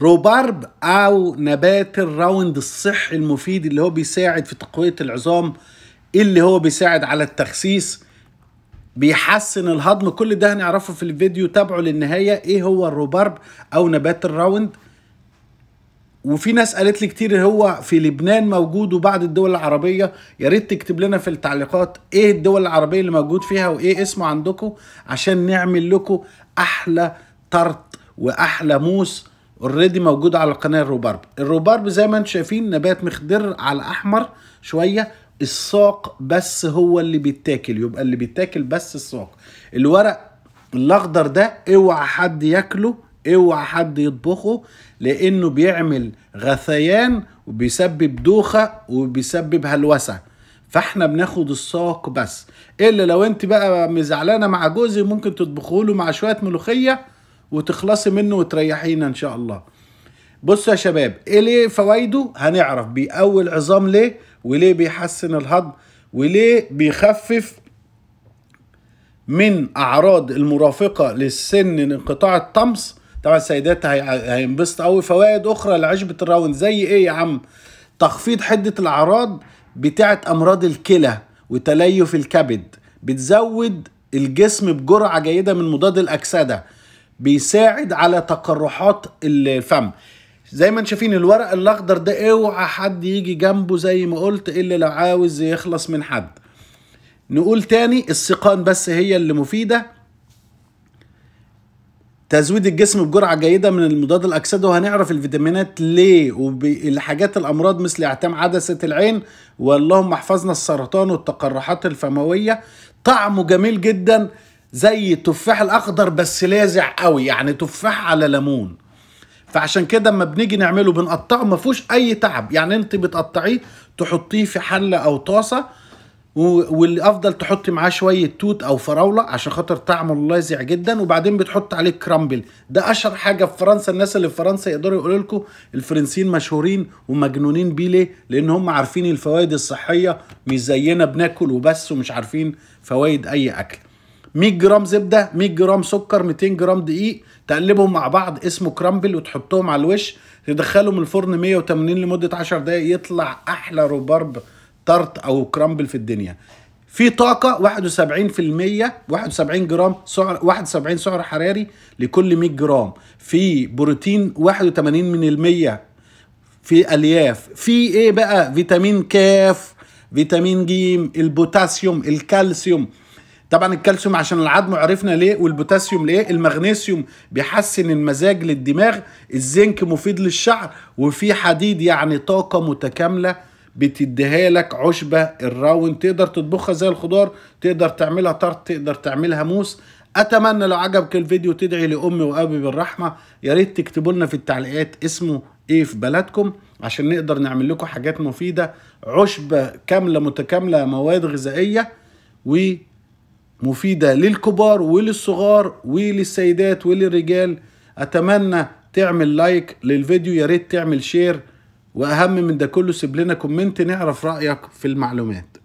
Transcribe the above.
روبارب أو نبات الراوند الصحي المفيد اللي هو بيساعد في تقوية العظام اللي هو بيساعد على التخسيس بيحسن الهضم كل ده هنعرفه في الفيديو تابعه للنهاية ايه هو الروبارب او نبات الراوند وفي ناس قالت لي كتير هو في لبنان موجود وبعض الدول العربية يا ريت تكتب لنا في التعليقات ايه الدول العربية اللي موجود فيها وايه اسمه عندكم عشان نعمل لكم احلى طرط واحلى موس اوريدي موجود على القناه الروبارب الروبارب زي ما انتم شايفين نبات مخضر على احمر شويه الساق بس هو اللي بيتاكل يبقى اللي بيتاكل بس الساق الورق الاخضر ده اوعى حد ياكله اوعى حد يطبخه لانه بيعمل غثيان وبيسبب دوخه وبيسبب هلوسه فاحنا بناخد الساق بس الا لو انت بقى مزعلانه مع جوزي ممكن تطبخه له مع شويه ملوخيه وتخلصي منه وتريحينا ان شاء الله بصوا يا شباب ايه ليه فوائده هنعرف بيقوي العظام ليه وليه بيحسن الهضم وليه بيخفف من اعراض المرافقه للسن لانقطاع الطمس طبعا السيدات هينبسطوا قوي فوائد اخرى لعشبه الراون زي ايه يا عم تخفيض حده الاعراض بتاعه امراض الكلى وتليف الكبد بتزود الجسم بجرعه جيده من مضاد الاكسده بيساعد على تقرحات الفم زي ما انتم شايفين الورق الاخضر ده اوعى حد يجي جنبه زي ما قلت الا لو عاوز يخلص من حد نقول تاني السقان بس هي اللي مفيده تزويد الجسم بجرعه جيده من المضاد الاكسده وهنعرف الفيتامينات ليه والحاجات الامراض مثل اعتام عدسه العين واللهم احفظنا السرطان والتقرحات الفمويه طعمه جميل جدا زي التفاح الاخضر بس لاذع قوي يعني تفاح على ليمون فعشان كده اما بنيجي نعمله بنقطعه ما فيهوش اي تعب يعني انت بتقطعيه تحطيه في حله او طاسه والافضل تحطي معاه شويه توت او فراوله عشان خاطر طعمه لاذع جدا وبعدين بتحط عليه كرامبل ده اشهر حاجه في فرنسا الناس اللي في فرنسا يقدروا يقولوا لكم الفرنسيين مشهورين ومجنونين بيه ليه لان هم عارفين الفوائد الصحيه مش زينا بناكل وبس ومش عارفين فوائد اي اكل 100 جرام زبده 100 جرام سكر 200 جرام دقيق تقلبهم مع بعض اسمه كرامبل وتحطهم على الوش تدخلهم الفرن 180 لمده 10 دقائق يطلع احلى ربارب تارت او كرامبل في الدنيا في طاقة 71% 71 جرام سعر 71 سعر حراري لكل 100 جرام في بروتين 81 من المية في ألياف في إيه بقى فيتامين كاف فيتامين جيم البوتاسيوم الكالسيوم طبعا الكالسيوم عشان العظم عرفنا ليه والبوتاسيوم ليه المغنيسيوم بيحسن المزاج للدماغ الزنك مفيد للشعر وفي حديد يعني طاقه متكامله بتديها لك عشبه الراون تقدر تطبخها زي الخضار تقدر تعملها طرد تقدر تعملها موس اتمنى لو عجبك الفيديو تدعي لامي وابي بالرحمه يا ريت تكتبوا لنا في التعليقات اسمه ايه في بلدكم عشان نقدر نعمل لكم حاجات مفيده عشبه كامله متكامله مواد غذائيه و مفيدة للكبار وللصغار وللسيدات وللرجال اتمنى تعمل لايك للفيديو ياريت تعمل شير واهم من ده كله سيب لنا كومنت نعرف رايك في المعلومات